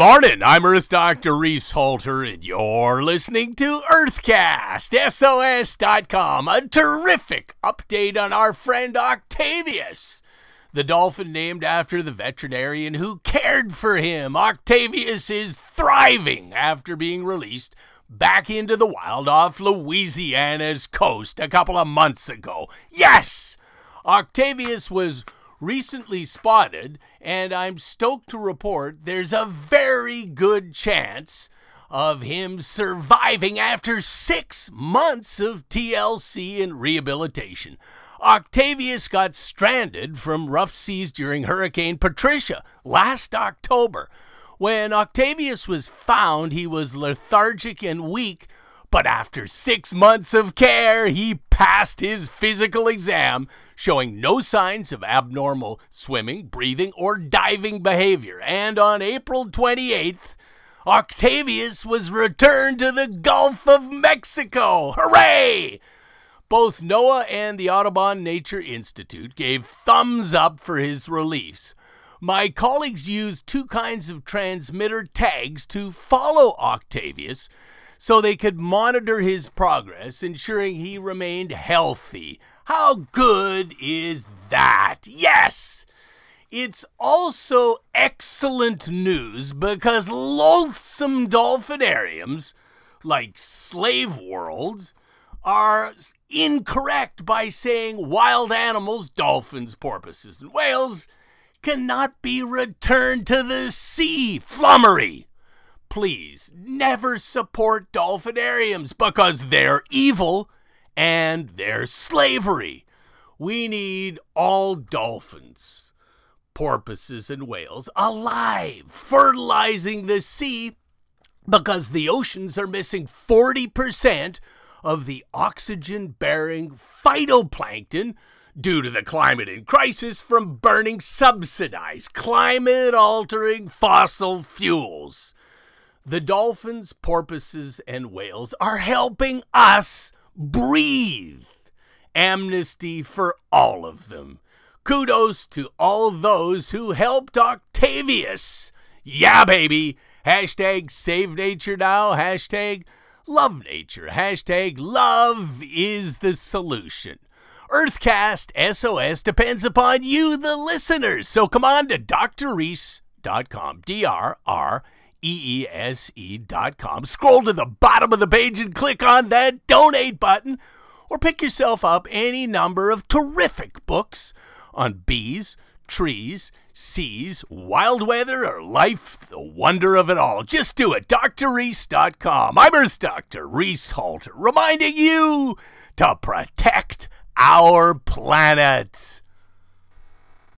Morning, I'm Earth Dr. Reese Halter, and you're listening to Earthcast, SOS.com, a terrific update on our friend Octavius, the dolphin named after the veterinarian who cared for him. Octavius is thriving after being released back into the wild off Louisiana's coast a couple of months ago. Yes! Octavius was recently spotted, and I'm stoked to report there's a very good chance of him surviving after six months of TLC and rehabilitation. Octavius got stranded from rough seas during Hurricane Patricia last October. When Octavius was found, he was lethargic and weak, but after six months of care, he passed his physical exam showing no signs of abnormal swimming, breathing, or diving behavior. And on April 28th, Octavius was returned to the Gulf of Mexico. Hooray! Both NOAA and the Audubon Nature Institute gave thumbs up for his release. My colleagues used two kinds of transmitter tags to follow Octavius so they could monitor his progress, ensuring he remained healthy. How good is that? Yes! It's also excellent news because loathsome dolphinariums, like slave worlds, are incorrect by saying wild animals, dolphins, porpoises, and whales cannot be returned to the sea. Flummery! please never support dolphinariums because they're evil and they're slavery. We need all dolphins, porpoises, and whales alive, fertilizing the sea because the oceans are missing 40% of the oxygen bearing phytoplankton due to the climate in crisis from burning subsidized climate altering fossil fuels. The dolphins, porpoises, and whales are helping us breathe. Amnesty for all of them. Kudos to all those who helped Octavius. Yeah, baby. Hashtag save nature now. Hashtag love nature. Hashtag love is the solution. Earthcast SOS depends upon you, the listeners. So come on to drreese.com. D R R eese.com. Scroll to the bottom of the page and click on that donate button, or pick yourself up any number of terrific books on bees, trees, seas, wild weather, or life, the wonder of it all. Just do it. DrReese.com. I'm Earth Doctor Reese Halter, reminding you to protect our planet.